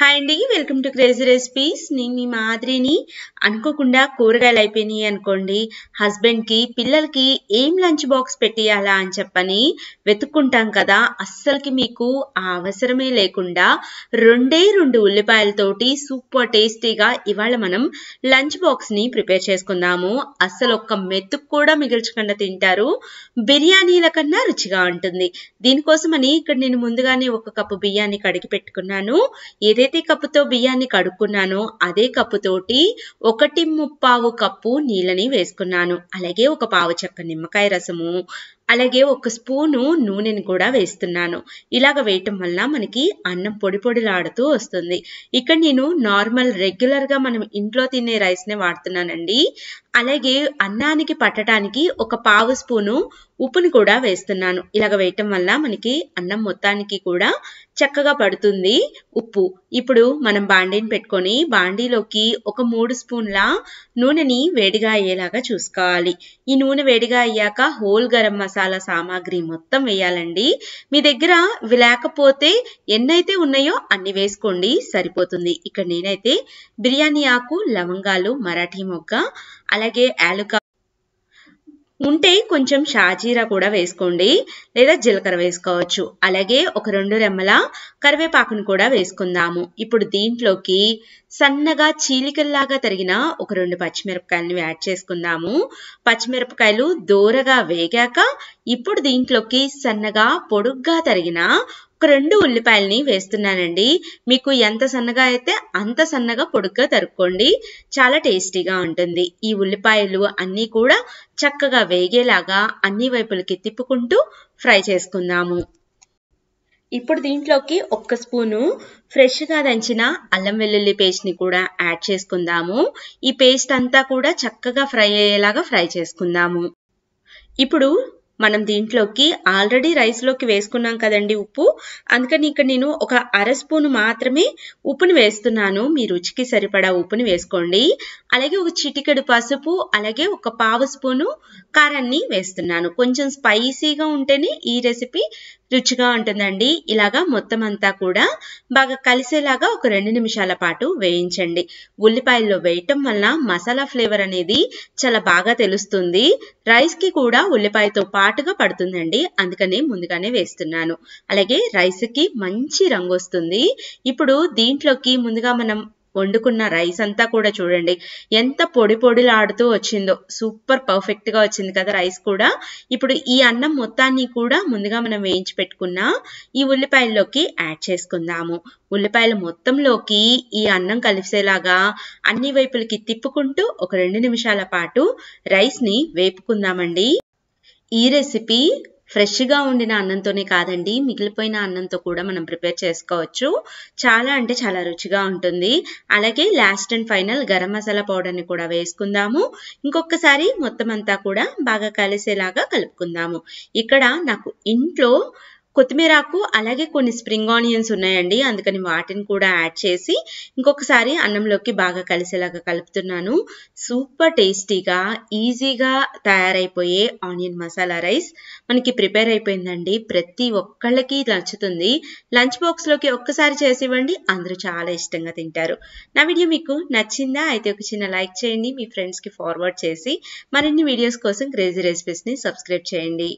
hi అండి welcome to crazy recipes నేను మీ మాదిరిని అనుకోకుండా కూరగాయలు అయిపోయినాయి అనుకోండి హస్బెండ్కి పిల్లలకి ఏం లంచ్ బాక్స్ పెట్టియాలా అని చెప్పని వెతుక్కుంటాం కదా అస్సలకి మీకు ఆ అవసరమే లేకుండా రెండే రెండు ఉల్లిపాయలతోటి సూపర్ టేస్టీగా ఇవాళ మనం లంచ్ బాక్స్ని ప్రిపేర్ చేసుకుందాము అస్సలు ఒక్క మెత్తుకు కూడా మిగిల్చకుండా తింటారు బిర్యానీల కన్నా రుచిగా ఉంటుంది దీనికోసమని ఇక్కడ నేను ముందుగానే ఒక కప్పు బియ్యాన్ని కడిగి పెట్టుకున్నాను ఏదైతే ఏదైతే కప్పుతో బియ్యాన్ని కడుక్కున్నానో అదే కప్పుతోటి ఒకటి ముప్పావు కప్పు నీళ్ళని వేసుకున్నాను అలాగే ఒక పావు చెక్క నిమ్మకాయ రసము అలాగే ఒక స్పూను నూనెని కూడా వేస్తున్నాను ఇలాగ వేయటం వల్ల మనకి అన్నం పొడి పొడిలాడుతూ వస్తుంది ఇక్కడ నేను నార్మల్ రెగ్యులర్గా మనం ఇంట్లో తినే రైస్నే వాడుతున్నానండి అలాగే అన్నానికి పట్టడానికి ఒక పావు స్పూను ఉప్పును కూడా వేస్తున్నాను ఇలాగ వేయటం వల్ల మనకి అన్నం మొత్తానికి కూడా చక్కగా పడుతుంది ఉప్పు ఇప్పుడు మనం బాండీని పెట్టుకొని బాండీలోకి ఒక మూడు స్పూన్ల నూనెని వేడిగా అయ్యేలాగా చూసుకోవాలి ఈ నూనె వేడిగా అయ్యాక హోల్ గరం మసాలా మసాలా సామాగ్రి మొత్తం వేయాలండి మీ దగ్గర లేకపోతే ఎన్నైతే ఉన్నాయో అన్ని వేసుకోండి సరిపోతుంది ఇక్కడ నేనైతే బిర్యానీ ఆకు లవంగాలు మరాఠీ మొగ్గ అలాగే యాలుక ఉంటే కొంచెం షాజీరా కూడా వేసుకోండి లేదా జీలకర్ర వేసుకోవచ్చు అలాగే ఒక రెండు రెమ్మల కరివేపాకును కూడా వేసుకుందాము ఇప్పుడు దీంట్లోకి సన్నగా చీలికల్లాగా తరిగిన ఒక రెండు పచ్చిమిరపకాయలను యాడ్ చేసుకుందాము పచ్చిమిరపకాయలు దూరగా వేగాక ఇప్పుడు దీంట్లోకి సన్నగా పొడుగ్గా తరిగిన ఒక రెండు ఉల్లిపాయలని వేస్తున్నానండి మీకు ఎంత సన్నగా అయితే అంత సన్నగా పొడుగ్గా తరుక్కోండి చాలా టేస్టీగా ఉంటుంది ఈ ఉల్లిపాయలు అన్నీ కూడా చక్కగా వేగేలాగా అన్ని వైపులకి తిప్పుకుంటూ ఫ్రై చేసుకుందాము ఇప్పుడు దీంట్లోకి ఒక్క స్పూను ఫ్రెష్గా దంచిన అల్లం వెల్లుల్లి పేస్ట్ని కూడా యాడ్ చేసుకుందాము ఈ పేస్ట్ అంతా కూడా చక్కగా ఫ్రై అయ్యేలాగా ఫ్రై చేసుకుందాము ఇప్పుడు మనం దీంట్లోకి ఆల్రెడీ రైస్లోకి వేసుకున్నాం కదండి ఉప్పు అందుకని ఇక్కడ నేను ఒక అర స్పూన్ మాత్రమే ఉప్పుని వేస్తున్నాను మీ రుచికి సరిపడా ఉప్పుని వేసుకోండి అలాగే ఒక చిటికెడు పసుపు అలాగే ఒక పావు స్పూను కారాన్ని వేస్తున్నాను కొంచెం స్పైసీగా ఉంటేనే ఈ రెసిపీ రుచిగా ఉంటుందండి ఇలాగా మొత్తం అంతా కూడా బాగా కలిసేలాగా ఒక రెండు నిమిషాల పాటు వేయించండి ఉల్లిపాయల్లో వేయటం వల్ల మసాలా ఫ్లేవర్ అనేది చాలా బాగా తెలుస్తుంది రైస్కి కూడా ఉల్లిపాయతో పాటుగా పడుతుందండి అందుకనే ముందుగానే వేస్తున్నాను అలాగే రైస్కి మంచి రంగు వస్తుంది ఇప్పుడు దీంట్లోకి ముందుగా మనం వండుకున్న రైస్ అంతా కూడా చూడండి ఎంత పొడి పొడిలాడుతూ వచ్చిందో సూపర్ పర్ఫెక్ట్ గా వచ్చింది కదా రైస్ కూడా ఇప్పుడు ఈ అన్నం మొత్తాన్ని కూడా ముందుగా మనం వేయించి పెట్టుకున్న ఈ ఉల్లిపాయల్లోకి యాడ్ చేసుకుందాము ఉల్లిపాయలు మొత్తంలోకి ఈ అన్నం కలిసేలాగా అన్ని వైపులకి తిప్పుకుంటూ ఒక రెండు నిమిషాల పాటు రైస్ని వేపుకుందామండి ఈ రెసిపీ ఫ్రెష్గా ఉండిన అన్నంతోనే కాదండి మిగిలిపోయిన అన్నంతో కూడా మనం ప్రిపేర్ చేసుకోవచ్చు చాలా అంటే చాలా రుచిగా ఉంటుంది అలాగే last and final garam masala పౌడర్ని కూడా వేసుకుందాము ఇంకొకసారి మొత్తం అంతా కూడా బాగా కలిసేలాగా కలుపుకుందాము ఇక్కడ నాకు ఇంట్లో కొత్తిమీరాకు అలాగే కొన్ని స్ప్రింగ్ ఆనియన్స్ ఉన్నాయండి అందుకని వాటిని కూడా యాడ్ చేసి ఇంకొకసారి అన్నంలోకి బాగా కలిసేలాగా కలుపుతున్నాను సూపర్ టేస్టీగా ఈజీగా తయారైపోయే ఆనియన్ మసాలా రైస్ మనకి ప్రిపేర్ అయిపోయిందండి ప్రతి ఒక్కళ్ళకి నచ్చుతుంది లంచ్ బాక్స్లోకి ఒక్కసారి చేసివ్వండి అందరూ చాలా ఇష్టంగా తింటారు నా వీడియో మీకు నచ్చిందా అయితే ఒక చిన్న లైక్ చేయండి మీ ఫ్రెండ్స్కి ఫార్వర్డ్ చేసి మరిన్ని వీడియోస్ కోసం క్రేజీ రెసిపీస్ని సబ్స్క్రైబ్ చేయండి